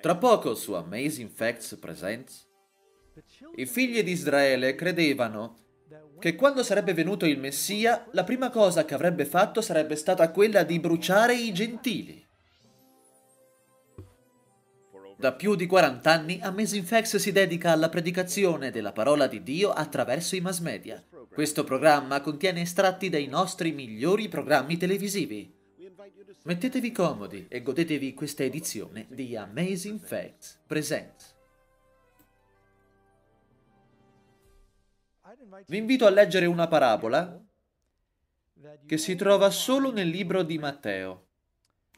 Tra poco su Amazing Facts Presents, i figli di Israele credevano che quando sarebbe venuto il Messia, la prima cosa che avrebbe fatto sarebbe stata quella di bruciare i gentili. Da più di 40 anni Amazing Facts si dedica alla predicazione della parola di Dio attraverso i mass media. Questo programma contiene estratti dai nostri migliori programmi televisivi. Mettetevi comodi e godetevi questa edizione di Amazing Facts Presents. Vi invito a leggere una parabola che si trova solo nel libro di Matteo.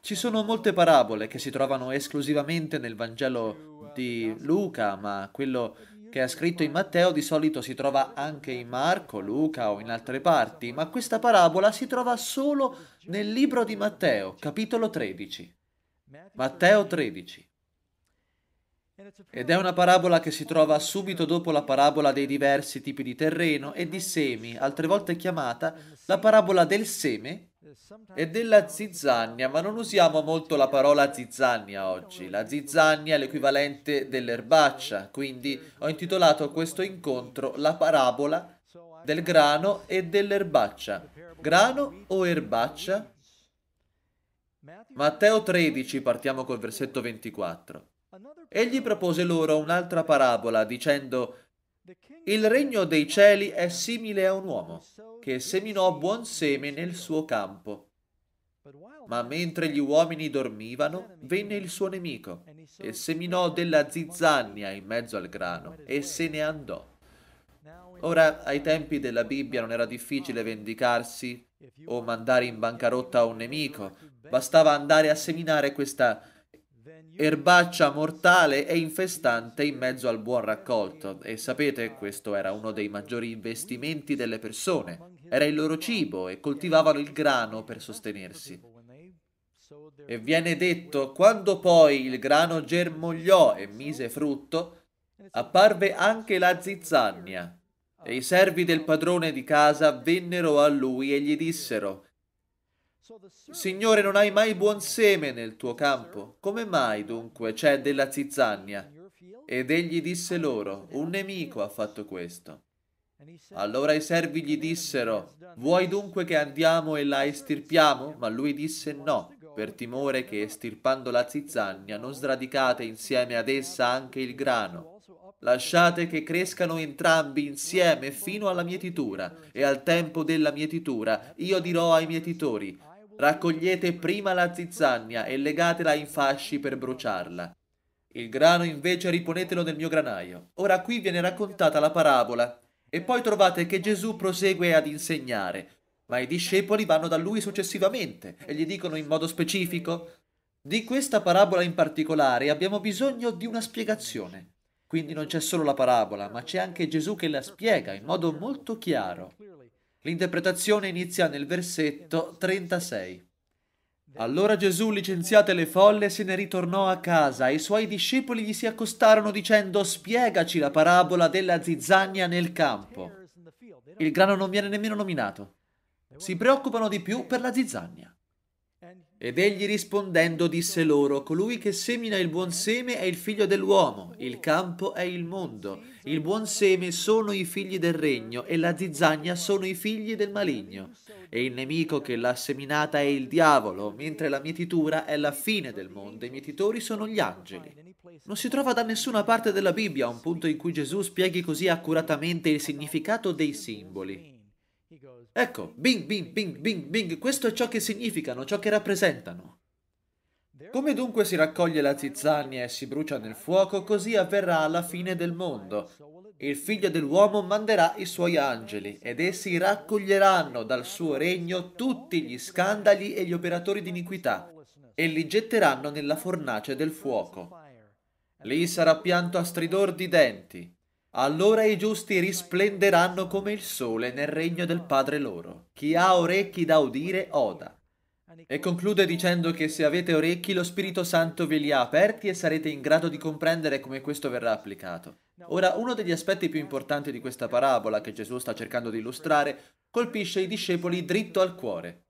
Ci sono molte parabole che si trovano esclusivamente nel Vangelo di Luca, ma quello che è scritto in Matteo di solito si trova anche in Marco, Luca o in altre parti, ma questa parabola si trova solo nel libro di Matteo, capitolo 13. Matteo 13. Ed è una parabola che si trova subito dopo la parabola dei diversi tipi di terreno e di semi, altre volte chiamata la parabola del seme e della zizzania, ma non usiamo molto la parola zizzania oggi. La zizzania è l'equivalente dell'erbaccia, quindi ho intitolato questo incontro la parabola del grano e dell'erbaccia. Grano o erbaccia? Matteo 13, partiamo col versetto 24. Egli propose loro un'altra parabola dicendo il regno dei cieli è simile a un uomo che seminò buon seme nel suo campo. Ma mentre gli uomini dormivano, venne il suo nemico e seminò della zizzania in mezzo al grano e se ne andò. Ora, ai tempi della Bibbia non era difficile vendicarsi o mandare in bancarotta un nemico, bastava andare a seminare questa erbaccia mortale e infestante in mezzo al buon raccolto. E sapete, questo era uno dei maggiori investimenti delle persone. Era il loro cibo e coltivavano il grano per sostenersi. E viene detto, quando poi il grano germogliò e mise frutto, apparve anche la zizzania. E i servi del padrone di casa vennero a lui e gli dissero, Signore, non hai mai buon seme nel tuo campo. Come mai dunque c'è della zizzania? Ed egli disse loro, un nemico ha fatto questo. Allora i servi gli dissero, vuoi dunque che andiamo e la estirpiamo? Ma lui disse no, per timore che estirpando la zizzania non sradicate insieme ad essa anche il grano. Lasciate che crescano entrambi insieme fino alla mietitura, e al tempo della mietitura io dirò ai mietitori, Raccogliete prima la zizzania e legatela in fasci per bruciarla. Il grano invece riponetelo nel mio granaio. Ora qui viene raccontata la parabola. E poi trovate che Gesù prosegue ad insegnare, ma i discepoli vanno da lui successivamente e gli dicono in modo specifico di questa parabola in particolare abbiamo bisogno di una spiegazione. Quindi non c'è solo la parabola, ma c'è anche Gesù che la spiega in modo molto chiaro. L'interpretazione inizia nel versetto 36. Allora Gesù, licenziate le folle, se ne ritornò a casa e i suoi discepoli gli si accostarono dicendo spiegaci la parabola della zizzagna nel campo. Il grano non viene nemmeno nominato. Si preoccupano di più per la zizzagna. Ed egli rispondendo disse loro, colui che semina il buon seme è il figlio dell'uomo, il campo è il mondo il buon seme sono i figli del regno e la zizzagna sono i figli del maligno. E il nemico che l'ha seminata è il diavolo, mentre la mietitura è la fine del mondo e i mietitori sono gli angeli. Non si trova da nessuna parte della Bibbia un punto in cui Gesù spieghi così accuratamente il significato dei simboli. Ecco, bing, bing, bing, bing, bing, questo è ciò che significano, ciò che rappresentano. Come dunque si raccoglie la zizzania e si brucia nel fuoco, così avverrà la fine del mondo. Il figlio dell'uomo manderà i suoi angeli ed essi raccoglieranno dal suo regno tutti gli scandali e gli operatori di iniquità e li getteranno nella fornace del fuoco. Lì sarà pianto a stridor di denti. Allora i giusti risplenderanno come il sole nel regno del Padre loro. Chi ha orecchi da udire, oda. E conclude dicendo che se avete orecchi lo Spirito Santo ve li ha aperti e sarete in grado di comprendere come questo verrà applicato. Ora, uno degli aspetti più importanti di questa parabola che Gesù sta cercando di illustrare colpisce i discepoli dritto al cuore.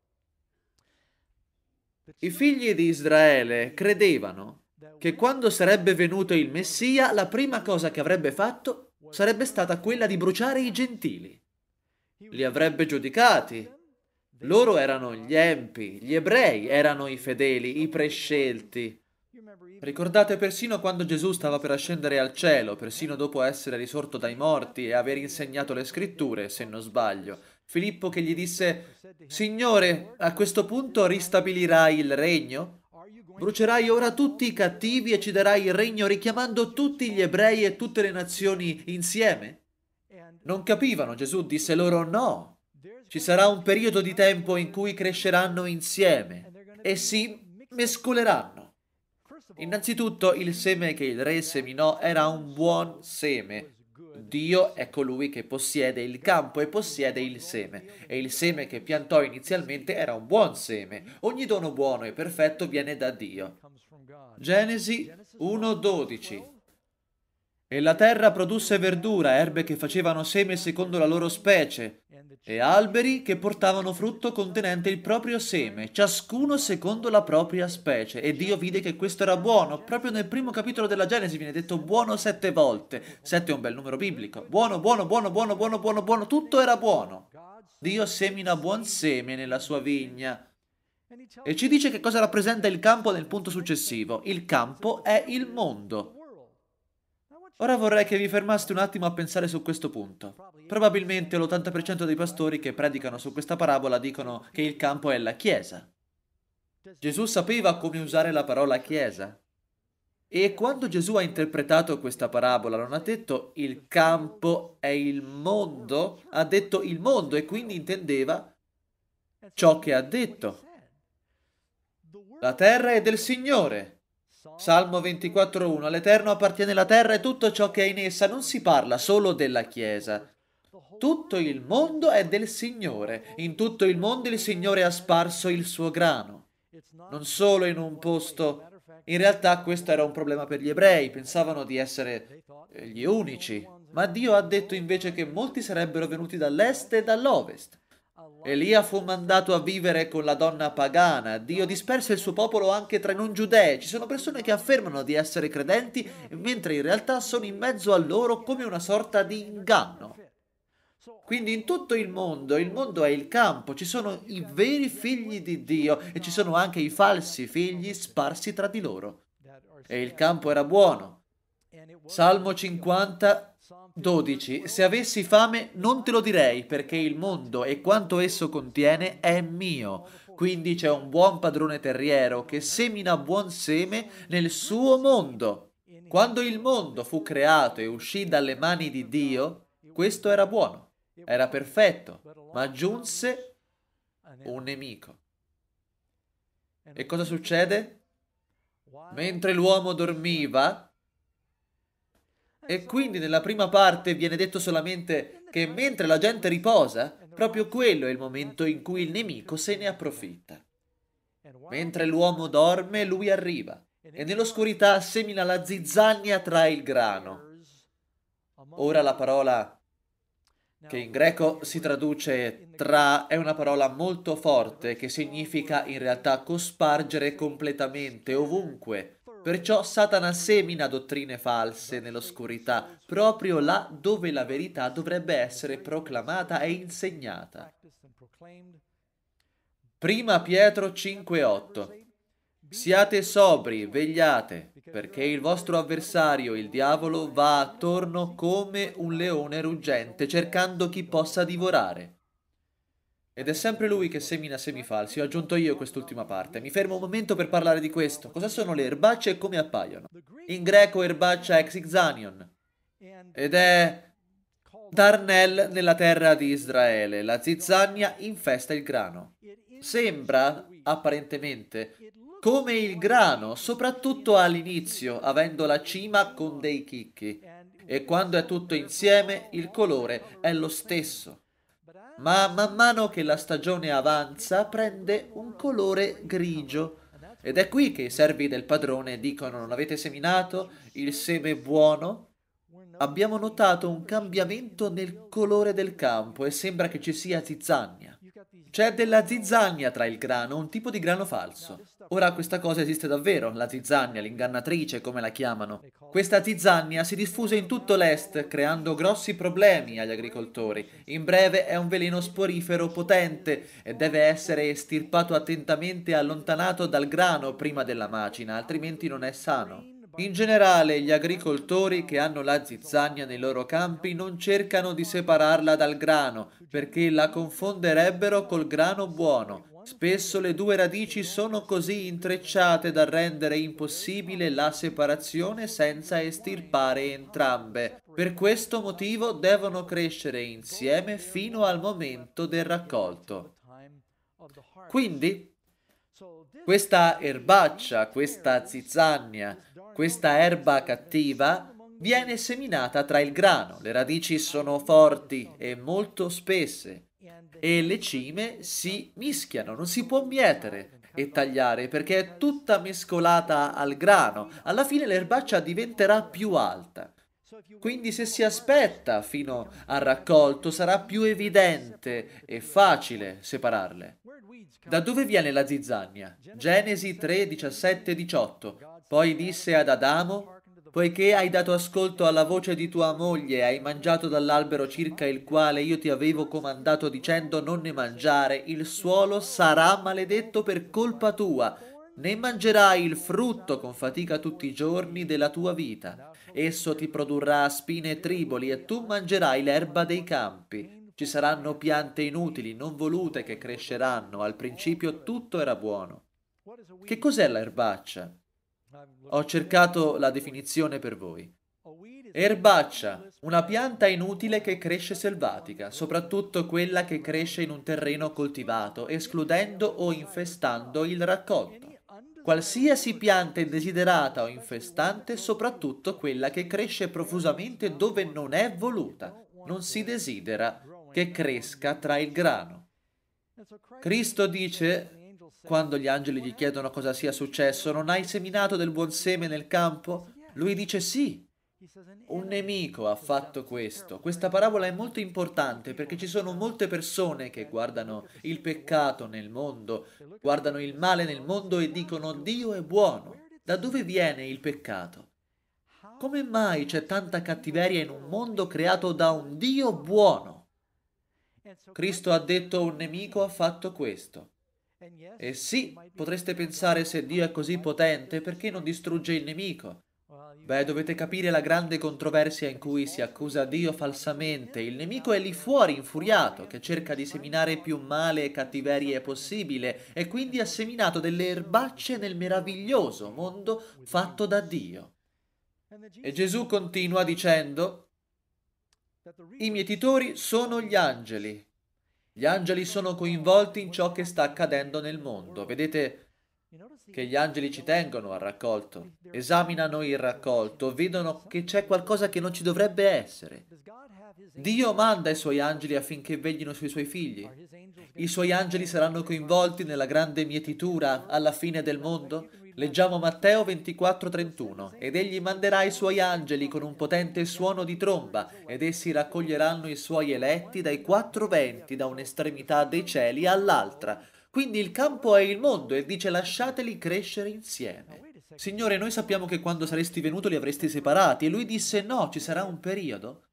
I figli di Israele credevano che quando sarebbe venuto il Messia, la prima cosa che avrebbe fatto sarebbe stata quella di bruciare i gentili. Li avrebbe giudicati, loro erano gli empi, gli ebrei erano i fedeli, i prescelti. Ricordate persino quando Gesù stava per ascendere al cielo, persino dopo essere risorto dai morti e aver insegnato le scritture, se non sbaglio. Filippo che gli disse, Signore, a questo punto ristabilirai il regno? Brucerai ora tutti i cattivi e ci darai il regno richiamando tutti gli ebrei e tutte le nazioni insieme? Non capivano, Gesù disse loro no, ci sarà un periodo di tempo in cui cresceranno insieme e si mescoleranno. Innanzitutto il seme che il re seminò era un buon seme. Dio è colui che possiede il campo e possiede il seme. E il seme che piantò inizialmente era un buon seme. Ogni dono buono e perfetto viene da Dio. Genesi 1.12 e la terra produsse verdura, erbe che facevano seme secondo la loro specie, e alberi che portavano frutto contenente il proprio seme, ciascuno secondo la propria specie. E Dio vide che questo era buono. Proprio nel primo capitolo della Genesi viene detto buono sette volte. Sette è un bel numero biblico. Buono, buono, buono, buono, buono, buono, buono. Tutto era buono. Dio semina buon seme nella sua vigna. E ci dice che cosa rappresenta il campo nel punto successivo. Il campo è il mondo. Ora vorrei che vi fermaste un attimo a pensare su questo punto. Probabilmente l'80% dei pastori che predicano su questa parabola dicono che il campo è la Chiesa. Gesù sapeva come usare la parola Chiesa. E quando Gesù ha interpretato questa parabola non ha detto il campo è il mondo, ha detto il mondo e quindi intendeva ciò che ha detto. La terra è del Signore Salmo 24.1 All'Eterno appartiene la terra e tutto ciò che è in essa, non si parla solo della Chiesa. Tutto il mondo è del Signore, in tutto il mondo il Signore ha sparso il suo grano. Non solo in un posto. In realtà questo era un problema per gli ebrei, pensavano di essere eh, gli unici. Ma Dio ha detto invece che molti sarebbero venuti dall'est e dall'ovest. Elia fu mandato a vivere con la donna pagana, Dio disperse il suo popolo anche tra i non giudei, ci sono persone che affermano di essere credenti mentre in realtà sono in mezzo a loro come una sorta di inganno. Quindi in tutto il mondo, il mondo è il campo, ci sono i veri figli di Dio e ci sono anche i falsi figli sparsi tra di loro. E il campo era buono. Salmo 50 12. Se avessi fame non te lo direi perché il mondo e quanto esso contiene è mio. Quindi c'è un buon padrone terriero che semina buon seme nel suo mondo. Quando il mondo fu creato e uscì dalle mani di Dio, questo era buono, era perfetto, ma giunse un nemico. E cosa succede? Mentre l'uomo dormiva, e quindi nella prima parte viene detto solamente che mentre la gente riposa, proprio quello è il momento in cui il nemico se ne approfitta. Mentre l'uomo dorme, lui arriva e nell'oscurità semina la zizzania tra il grano. Ora la parola che in greco si traduce tra è una parola molto forte che significa in realtà cospargere completamente ovunque Perciò Satana semina dottrine false nell'oscurità, proprio là dove la verità dovrebbe essere proclamata e insegnata. Prima Pietro 5:8 Siate sobri, vegliate, perché il vostro avversario, il diavolo, va attorno come un leone ruggente, cercando chi possa divorare. Ed è sempre lui che semina semi falsi, ho aggiunto io quest'ultima parte. Mi fermo un momento per parlare di questo. Cosa sono le erbacce e come appaiono? In greco erbaccia è Xixanion. Ed è... Darnell nella terra di Israele. La zizzania infesta il grano. Sembra, apparentemente, come il grano, soprattutto all'inizio, avendo la cima con dei chicchi. E quando è tutto insieme, il colore è lo stesso ma man mano che la stagione avanza prende un colore grigio. Ed è qui che i servi del padrone dicono non avete seminato il seme buono? Abbiamo notato un cambiamento nel colore del campo e sembra che ci sia zizzania. C'è della zizzania tra il grano, un tipo di grano falso. Ora questa cosa esiste davvero, la zizzania, l'ingannatrice come la chiamano. Questa zizzania si diffuse in tutto l'est, creando grossi problemi agli agricoltori. In breve è un veleno sporifero potente e deve essere estirpato attentamente e allontanato dal grano prima della macina, altrimenti non è sano. In generale gli agricoltori che hanno la zizzania nei loro campi non cercano di separarla dal grano perché la confonderebbero col grano buono. Spesso le due radici sono così intrecciate da rendere impossibile la separazione senza estirpare entrambe. Per questo motivo devono crescere insieme fino al momento del raccolto. Quindi questa erbaccia, questa zizzania, questa erba cattiva viene seminata tra il grano, le radici sono forti e molto spesse e le cime si mischiano, non si può mietere e tagliare perché è tutta mescolata al grano. Alla fine l'erbaccia diventerà più alta. Quindi se si aspetta fino al raccolto sarà più evidente e facile separarle. Da dove viene la zizzania? Genesi 3, 17, 18. Poi disse ad Adamo, poiché hai dato ascolto alla voce di tua moglie e hai mangiato dall'albero circa il quale io ti avevo comandato dicendo non ne mangiare, il suolo sarà maledetto per colpa tua, ne mangerai il frutto con fatica tutti i giorni della tua vita. Esso ti produrrà spine e triboli e tu mangerai l'erba dei campi. Ci saranno piante inutili, non volute, che cresceranno. Al principio tutto era buono. Che cos'è l'erbaccia? Ho cercato la definizione per voi. Erbaccia, una pianta inutile che cresce selvatica, soprattutto quella che cresce in un terreno coltivato, escludendo o infestando il raccolto qualsiasi pianta indesiderata o infestante, soprattutto quella che cresce profusamente dove non è voluta, non si desidera che cresca tra il grano. Cristo dice, quando gli angeli gli chiedono cosa sia successo, non hai seminato del buon seme nel campo? Lui dice sì, un nemico ha fatto questo. Questa parabola è molto importante perché ci sono molte persone che guardano il peccato nel mondo, guardano il male nel mondo e dicono Dio è buono. Da dove viene il peccato? Come mai c'è tanta cattiveria in un mondo creato da un Dio buono? Cristo ha detto un nemico ha fatto questo. E eh sì, potreste pensare se Dio è così potente, perché non distrugge il nemico? Beh, dovete capire la grande controversia in cui si accusa Dio falsamente. Il nemico è lì fuori, infuriato, che cerca di seminare più male e cattiverie possibile e quindi ha seminato delle erbacce nel meraviglioso mondo fatto da Dio. E Gesù continua dicendo, i mietitori sono gli angeli. Gli angeli sono coinvolti in ciò che sta accadendo nel mondo. Vedete, che gli angeli ci tengono al raccolto, esaminano il raccolto, vedono che c'è qualcosa che non ci dovrebbe essere. Dio manda i suoi angeli affinché veglino sui suoi figli. I suoi angeli saranno coinvolti nella grande mietitura alla fine del mondo? Leggiamo Matteo 24:31 ed egli manderà i suoi angeli con un potente suono di tromba ed essi raccoglieranno i suoi eletti dai quattro venti da un'estremità dei cieli all'altra quindi il campo è il mondo e dice lasciateli crescere insieme. Signore, noi sappiamo che quando saresti venuto li avresti separati e lui disse no, ci sarà un periodo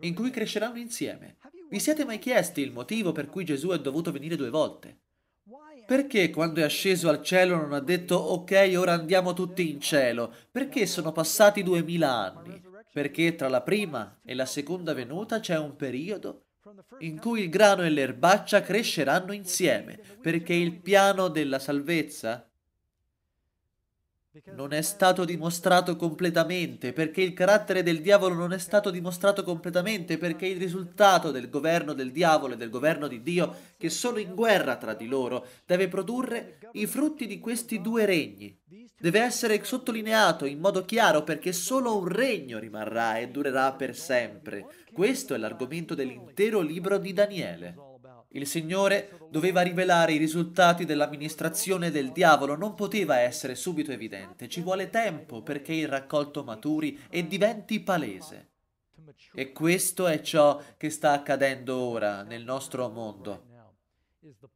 in cui cresceranno insieme. Vi siete mai chiesti il motivo per cui Gesù è dovuto venire due volte? Perché quando è asceso al cielo non ha detto ok, ora andiamo tutti in cielo? Perché sono passati duemila anni? Perché tra la prima e la seconda venuta c'è un periodo in cui il grano e l'erbaccia cresceranno insieme, perché il piano della salvezza non è stato dimostrato completamente, perché il carattere del diavolo non è stato dimostrato completamente, perché il risultato del governo del diavolo e del governo di Dio, che sono in guerra tra di loro, deve produrre i frutti di questi due regni. Deve essere sottolineato in modo chiaro perché solo un regno rimarrà e durerà per sempre. Questo è l'argomento dell'intero libro di Daniele. Il Signore doveva rivelare i risultati dell'amministrazione del diavolo, non poteva essere subito evidente, ci vuole tempo perché il raccolto maturi e diventi palese. E questo è ciò che sta accadendo ora nel nostro mondo.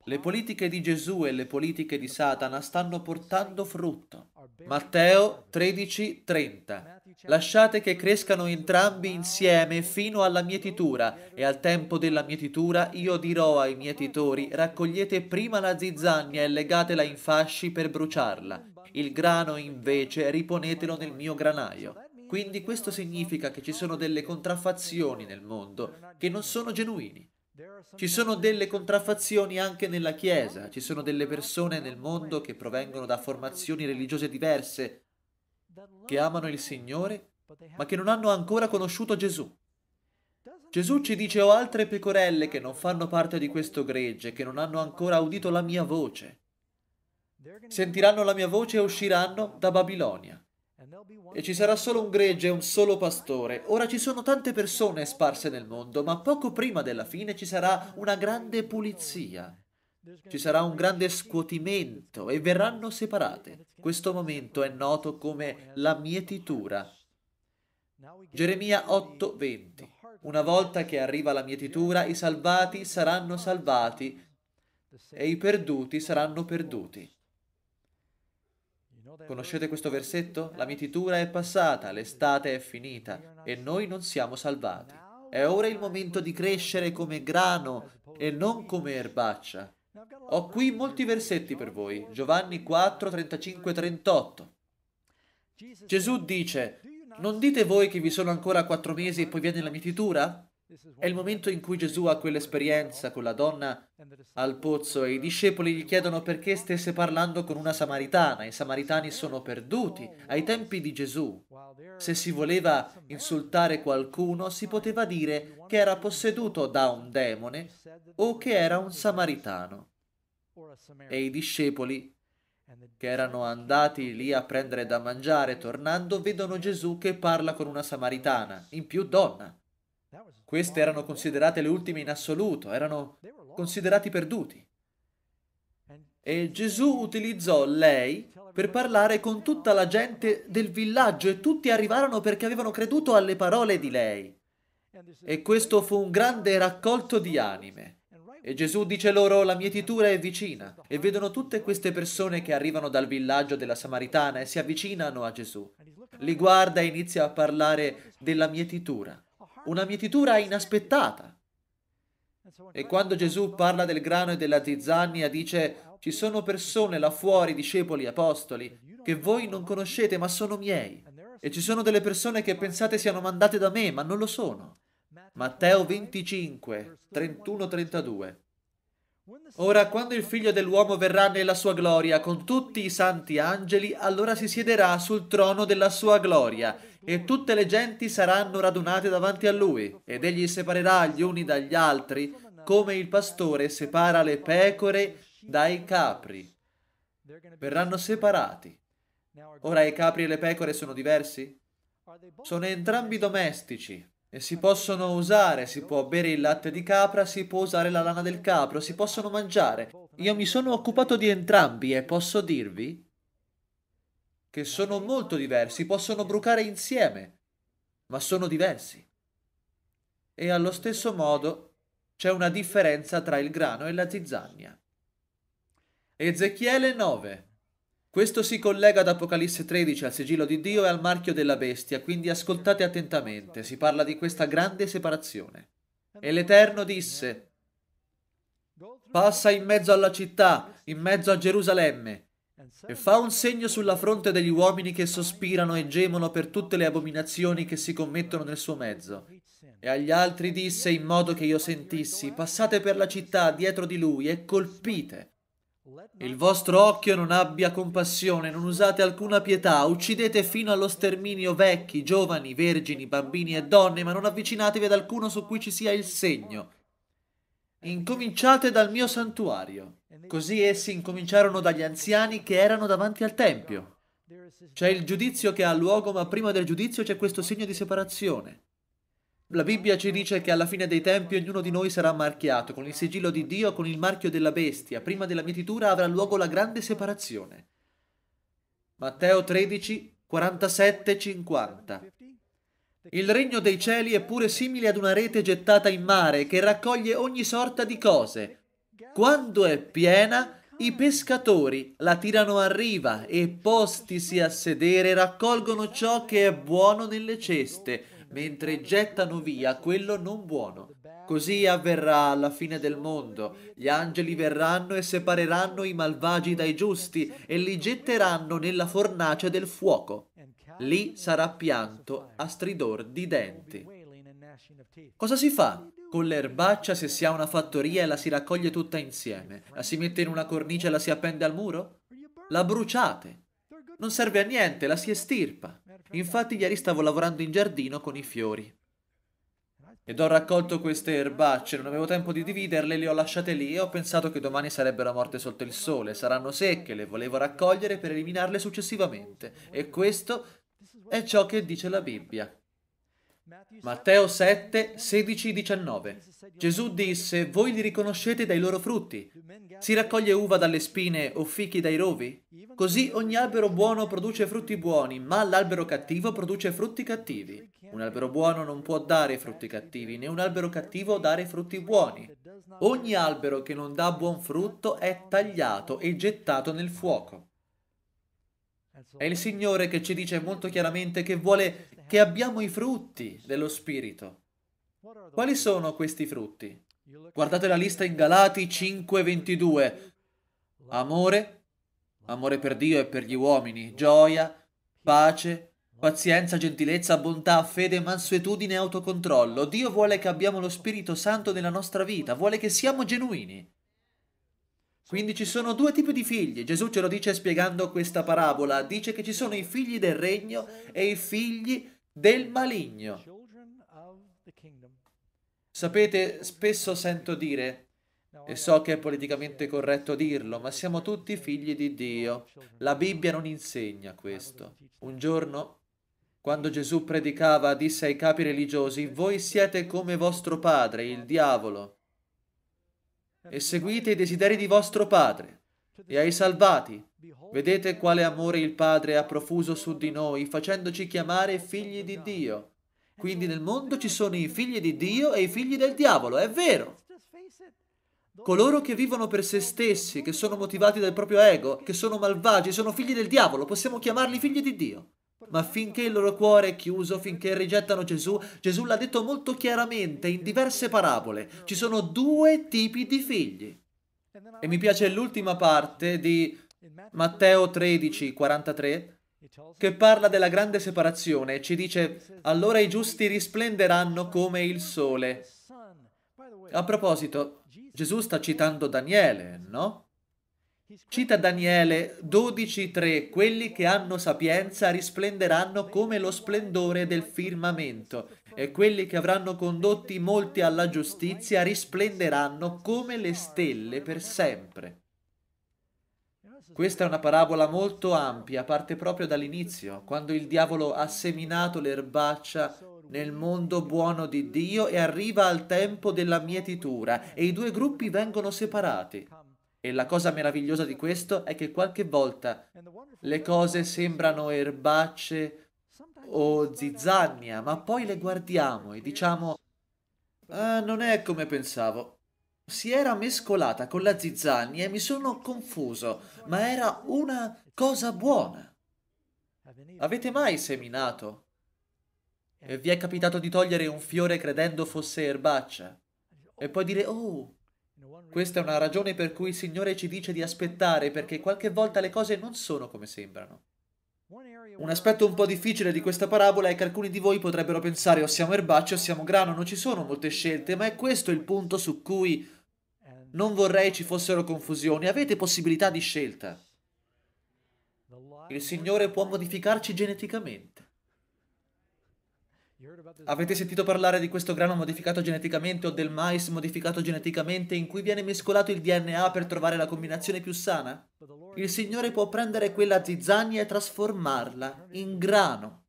Le politiche di Gesù e le politiche di Satana stanno portando frutto. Matteo 13:30. Lasciate che crescano entrambi insieme fino alla mietitura, e al tempo della mietitura io dirò ai mietitori, raccogliete prima la zizzagna e legatela in fasci per bruciarla. Il grano invece riponetelo nel mio granaio. Quindi questo significa che ci sono delle contraffazioni nel mondo che non sono genuini. Ci sono delle contraffazioni anche nella Chiesa, ci sono delle persone nel mondo che provengono da formazioni religiose diverse, che amano il Signore, ma che non hanno ancora conosciuto Gesù. Gesù ci dice ho altre pecorelle che non fanno parte di questo gregge, che non hanno ancora udito la mia voce. Sentiranno la mia voce e usciranno da Babilonia. E ci sarà solo un gregge e un solo pastore. Ora ci sono tante persone sparse nel mondo, ma poco prima della fine ci sarà una grande pulizia. Ci sarà un grande scuotimento e verranno separate. Questo momento è noto come la mietitura. Geremia 8:20. Una volta che arriva la mietitura, i salvati saranno salvati e i perduti saranno perduti. Conoscete questo versetto? La mietitura è passata, l'estate è finita e noi non siamo salvati. È ora il momento di crescere come grano e non come erbaccia. Ho qui molti versetti per voi. Giovanni 4, 35, 38. Gesù dice, non dite voi che vi sono ancora quattro mesi e poi viene la mietitura? È il momento in cui Gesù ha quell'esperienza con la donna al pozzo e i discepoli gli chiedono perché stesse parlando con una samaritana. I samaritani sono perduti oh, ai tempi di Gesù. Se si voleva insultare qualcuno si poteva dire che era posseduto da un demone o che era un samaritano. E i discepoli che erano andati lì a prendere da mangiare tornando vedono Gesù che parla con una samaritana, in più donna. Queste erano considerate le ultime in assoluto, erano considerati perduti. E Gesù utilizzò lei per parlare con tutta la gente del villaggio e tutti arrivarono perché avevano creduto alle parole di lei. E questo fu un grande raccolto di anime. E Gesù dice loro, la mietitura è vicina. E vedono tutte queste persone che arrivano dal villaggio della Samaritana e si avvicinano a Gesù. Li guarda e inizia a parlare della mietitura una mietitura inaspettata. E quando Gesù parla del grano e della zizzania dice, ci sono persone là fuori, discepoli, apostoli, che voi non conoscete ma sono miei. E ci sono delle persone che pensate siano mandate da me ma non lo sono. Matteo 25, 31-32. Ora, quando il figlio dell'uomo verrà nella sua gloria con tutti i santi angeli, allora si siederà sul trono della sua gloria e tutte le genti saranno radunate davanti a lui, ed egli separerà gli uni dagli altri, come il pastore separa le pecore dai capri. Verranno separati. Ora i capri e le pecore sono diversi? Sono entrambi domestici e si possono usare, si può bere il latte di capra, si può usare la lana del capro, si possono mangiare. Io mi sono occupato di entrambi e posso dirvi che sono molto diversi, possono brucare insieme, ma sono diversi. E allo stesso modo c'è una differenza tra il grano e la zizzania. Ezechiele 9. Questo si collega ad Apocalisse 13 al sigillo di Dio e al marchio della bestia, quindi ascoltate attentamente, si parla di questa grande separazione. E l'Eterno disse, passa in mezzo alla città, in mezzo a Gerusalemme, e fa un segno sulla fronte degli uomini che sospirano e gemono per tutte le abominazioni che si commettono nel suo mezzo. E agli altri disse in modo che io sentissi, passate per la città dietro di lui e colpite. Il vostro occhio non abbia compassione, non usate alcuna pietà, uccidete fino allo sterminio vecchi, giovani, vergini, bambini e donne, ma non avvicinatevi ad alcuno su cui ci sia il segno Incominciate dal mio santuario. Così essi incominciarono dagli anziani che erano davanti al Tempio. C'è il giudizio che ha luogo, ma prima del giudizio c'è questo segno di separazione. La Bibbia ci dice che alla fine dei tempi ognuno di noi sarà marchiato con il sigillo di Dio, con il marchio della bestia. Prima della mietitura avrà luogo la grande separazione. Matteo 13, 47, 50. Il regno dei cieli è pure simile ad una rete gettata in mare che raccoglie ogni sorta di cose. Quando è piena, i pescatori la tirano a riva e postisi a sedere raccolgono ciò che è buono nelle ceste, mentre gettano via quello non buono. Così avverrà alla fine del mondo. Gli angeli verranno e separeranno i malvagi dai giusti e li getteranno nella fornace del fuoco. Lì sarà pianto a stridor di denti. Cosa si fa con l'erbaccia se si ha una fattoria e la si raccoglie tutta insieme? La si mette in una cornice e la si appende al muro? La bruciate. Non serve a niente, la si estirpa. Infatti ieri stavo lavorando in giardino con i fiori. Ed ho raccolto queste erbacce, non avevo tempo di dividerle, le ho lasciate lì e ho pensato che domani sarebbero morte sotto il sole, saranno secche, le volevo raccogliere per eliminarle successivamente. E questo è ciò che dice la Bibbia. Matteo 7, 16, 19. Gesù disse, voi li riconoscete dai loro frutti. Si raccoglie uva dalle spine o fichi dai rovi? Così ogni albero buono produce frutti buoni, ma l'albero cattivo produce frutti cattivi. Un albero buono non può dare frutti cattivi, né un albero cattivo dare frutti buoni. Ogni albero che non dà buon frutto è tagliato e gettato nel fuoco. È il Signore che ci dice molto chiaramente che vuole che abbiamo i frutti dello Spirito. Quali sono questi frutti? Guardate la lista in Galati 5:22. Amore, amore per Dio e per gli uomini, gioia, pace, pazienza, gentilezza, bontà, fede, mansuetudine e autocontrollo. Dio vuole che abbiamo lo Spirito Santo nella nostra vita, vuole che siamo genuini. Quindi ci sono due tipi di figli. Gesù ce lo dice spiegando questa parabola. Dice che ci sono i figli del regno e i figli del maligno. Sapete, spesso sento dire, e so che è politicamente corretto dirlo, ma siamo tutti figli di Dio. La Bibbia non insegna questo. Un giorno, quando Gesù predicava, disse ai capi religiosi, voi siete come vostro padre, il diavolo e seguite i desideri di vostro Padre, e ai salvati. Vedete quale amore il Padre ha profuso su di noi, facendoci chiamare figli di Dio. Quindi nel mondo ci sono i figli di Dio e i figli del diavolo, è vero. Coloro che vivono per se stessi, che sono motivati dal proprio ego, che sono malvagi, sono figli del diavolo, possiamo chiamarli figli di Dio. Ma finché il loro cuore è chiuso, finché rigettano Gesù, Gesù l'ha detto molto chiaramente in diverse parabole. Ci sono due tipi di figli. E mi piace l'ultima parte di Matteo 13, 43, che parla della grande separazione e ci dice, allora i giusti risplenderanno come il sole. A proposito, Gesù sta citando Daniele, no? Cita Daniele 12.3, quelli che hanno sapienza risplenderanno come lo splendore del firmamento e quelli che avranno condotti molti alla giustizia risplenderanno come le stelle per sempre. Questa è una parabola molto ampia, parte proprio dall'inizio, quando il diavolo ha seminato l'erbaccia nel mondo buono di Dio e arriva al tempo della mietitura e i due gruppi vengono separati. E la cosa meravigliosa di questo è che qualche volta le cose sembrano erbacce o zizzania, ma poi le guardiamo e diciamo ah, non è come pensavo. Si era mescolata con la zizzania e mi sono confuso, ma era una cosa buona. Avete mai seminato? E vi è capitato di togliere un fiore credendo fosse erbaccia? E poi dire, oh, questa è una ragione per cui il Signore ci dice di aspettare, perché qualche volta le cose non sono come sembrano. Un aspetto un po' difficile di questa parabola è che alcuni di voi potrebbero pensare o siamo erbacci o siamo grano, non ci sono molte scelte, ma è questo il punto su cui non vorrei ci fossero confusioni. Avete possibilità di scelta. Il Signore può modificarci geneticamente. Avete sentito parlare di questo grano modificato geneticamente o del mais modificato geneticamente in cui viene mescolato il DNA per trovare la combinazione più sana? Il Signore può prendere quella zizzania e trasformarla in grano.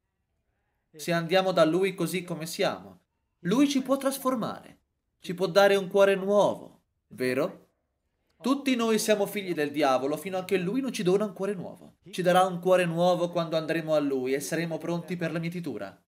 Se andiamo da Lui così come siamo, Lui ci può trasformare, ci può dare un cuore nuovo, vero? Tutti noi siamo figli del diavolo fino a che lui non ci dona un cuore nuovo. Ci darà un cuore nuovo quando andremo a lui e saremo pronti per la mietitura.